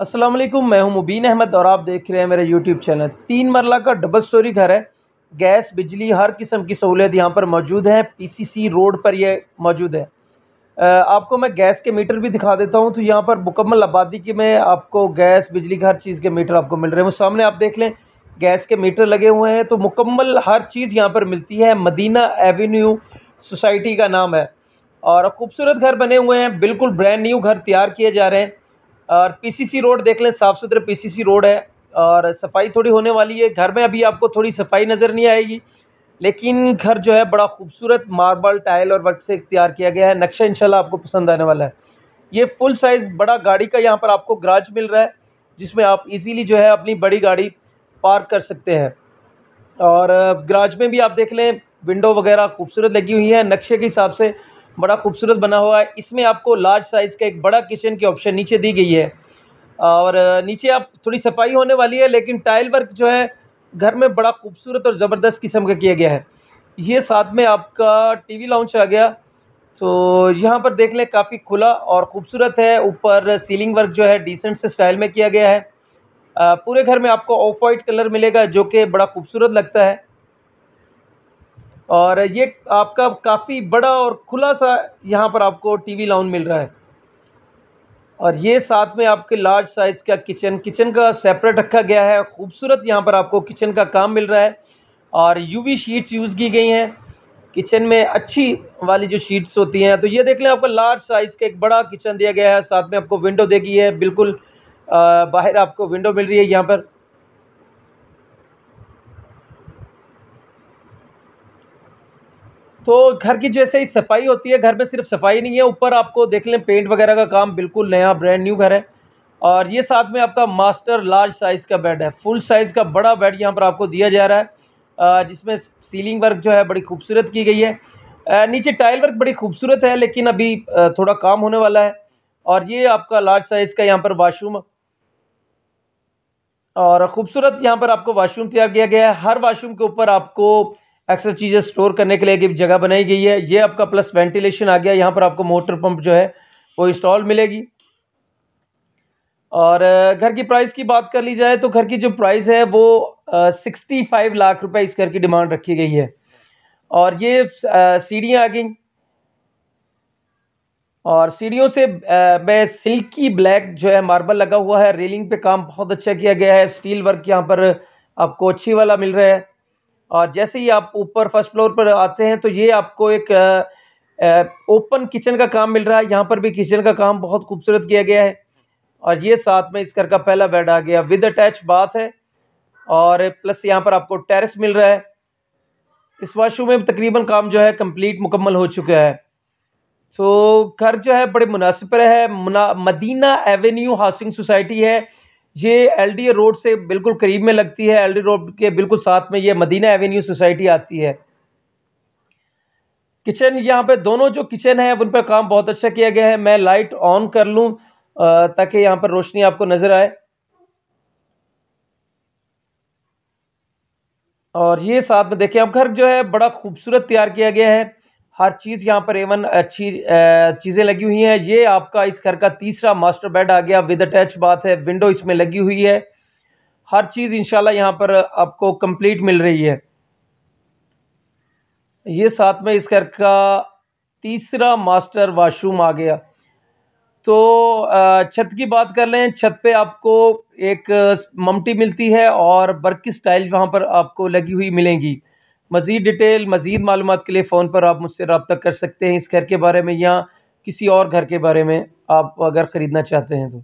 अस्सलाम वालेकुम मैं हूं मुबीन अहमद और आप देख रहे हैं मेरे यूट्यूब चैनल तीन मरला का डबल स्टोरी घर है गैस बिजली हर किस्म की सहूलियत यहाँ पर मौजूद है पीसीसी रोड पर यह मौजूद है आपको मैं गैस के मीटर भी दिखा देता हूँ तो यहाँ पर मुकम्मल आबादी के में आपको गैस बिजली हर चीज़ के मीटर आपको मिल रहे हैं सामने आप देख लें गैस के मीटर लगे हुए हैं तो मुकम्मल हर चीज़ यहाँ पर मिलती है मदीना एवेन्यू सोसाइटी का नाम है और खूबसूरत घर बने हुए हैं बिल्कुल ब्रैंड न्यू घर तैयार किए जा रहे हैं और पीसीसी रोड देख लें साफ़ सुथरे पीसीसी रोड है और सफाई थोड़ी होने वाली है घर में अभी आपको थोड़ी सफाई नज़र नहीं आएगी लेकिन घर जो है बड़ा खूबसूरत मार्बल टाइल और वर्क से इख्तियार किया गया है नक्शा इंशाल्लाह आपको पसंद आने वाला है ये फुल साइज़ बड़ा गाड़ी का यहाँ पर आपको ग्राज मिल रहा है जिसमें आप इजीली जो है अपनी बड़ी गाड़ी पार्क कर सकते हैं और ग्राज में भी आप देख लें विंडो वगैरह खूबसूरत लगी हुई है नक्शे के हिसाब से बड़ा खूबसूरत बना हुआ है इसमें आपको लार्ज साइज़ का एक बड़ा किचन की ऑप्शन नीचे दी गई है और नीचे आप थोड़ी सफाई होने वाली है लेकिन टाइल वर्क जो है घर में बड़ा खूबसूरत और ज़बरदस्त किस्म का किया गया है ये साथ में आपका टी वी आ गया तो यहाँ पर देख लें काफ़ी खुला और ख़ूबसूरत है ऊपर सीलिंग वर्क जो है डिसेंट से स्टाइल में किया गया है पूरे घर में आपको ऑफ वाइट कलर मिलेगा जो कि बड़ा खूबसूरत लगता है और ये आपका काफ़ी बड़ा और खुला सा यहाँ पर आपको टीवी लाउन मिल रहा है और ये साथ में आपके लार्ज साइज़ का किचन किचन का सेपरेट रखा गया है खूबसूरत यहाँ पर आपको किचन का काम मिल रहा है और यूवी शीट्स यूज़ की गई हैं किचन में अच्छी वाली जो शीट्स होती हैं तो ये देख लें आपका लार्ज साइज़ का एक बड़ा किचन दिया गया है साथ में आपको विंडो देखी है बिल्कुल बाहर आपको विंडो मिल रही है यहाँ पर तो घर की जैसे ही सफाई होती है घर में सिर्फ सफाई नहीं है ऊपर आपको देख लें पेंट वगैरह का काम बिल्कुल नया ब्रांड न्यू घर है और ये साथ में आपका मास्टर लार्ज साइज़ का बेड है फुल साइज़ का बड़ा बेड यहाँ पर आपको दिया जा रहा है जिसमें सीलिंग वर्क जो है बड़ी खूबसूरत की गई है नीचे टाइल वर्क बड़ी खूबसूरत है लेकिन अभी थोड़ा काम होने वाला है और ये आपका लार्ज साइज़ का यहाँ पर वाशरूम और ख़ूबसूरत यहाँ पर आपको वाशरूम तैयार किया गया है हर वाशरूम के ऊपर आपको एक्स्ट्रा चीज़ें स्टोर करने के लिए एक जगह बनाई गई है ये आपका प्लस वेंटिलेशन आ गया यहाँ पर आपको मोटर पंप जो है वो इंस्टॉल मिलेगी और घर की प्राइस की बात कर ली जाए तो घर की जो प्राइस है वो सिक्सटी फाइव लाख रुपए इस घर की डिमांड रखी गई है और ये सीढ़ियाँ आ गई और सीढ़ियों से मैं सिल्की ब्लैक जो है मार्बल लगा हुआ है रेलिंग पे काम बहुत अच्छा किया गया है स्टील वर्क यहाँ पर आपको अच्छी वाला मिल रहा है और जैसे ही आप ऊपर फर्स्ट फ्लोर पर आते हैं तो ये आपको एक ओपन किचन का काम मिल रहा है यहाँ पर भी किचन का काम बहुत खूबसूरत किया गया है और ये साथ में इस घर का पहला बेड आ गया विद अटैच बाथ है और प्लस यहाँ पर आपको टेरेस मिल रहा है इस वाशरूम में तकरीबन काम जो है कंप्लीट मुकम्मल हो चुका है तो घर जो है बड़े मुनासिब पर है मदीना एवेन्यू हाउसिंग सोसाइटी है ये डी रोड से बिल्कुल करीब में लगती है डी रोड के बिल्कुल साथ में ये मदीना एवेन्यू सोसाइटी आती है किचन यहाँ पे दोनों जो किचन है उन पर काम बहुत अच्छा किया गया है मैं लाइट ऑन कर लूँ ताकि यहाँ पर रोशनी आपको नज़र आए और ये साथ में देखिए अब घर जो है बड़ा खूबसूरत तैयार किया गया है हर चीज़ यहाँ पर एवन अच्छी चीज़ें लगी हुई हैं ये आपका इस घर का तीसरा मास्टर बेड आ गया विद अटैच बाथ है विंडो इसमें लगी हुई है हर चीज़ इंशाल्लाह यहाँ पर आपको कंप्लीट मिल रही है ये साथ में इस घर का तीसरा मास्टर वाशरूम आ गया तो छत की बात कर लें छत पे आपको एक ममटी मिलती है और बर्की स्टाइल वहाँ पर आपको लगी हुई मिलेंगी मज़ीद डिटेल मज़ीद मालूम के लिए फ़ोन पर आप मुझसे रबता कर सकते हैं इस घर के बारे में या किसी और घर के बारे में आप अगर ख़रीदना चाहते हैं तो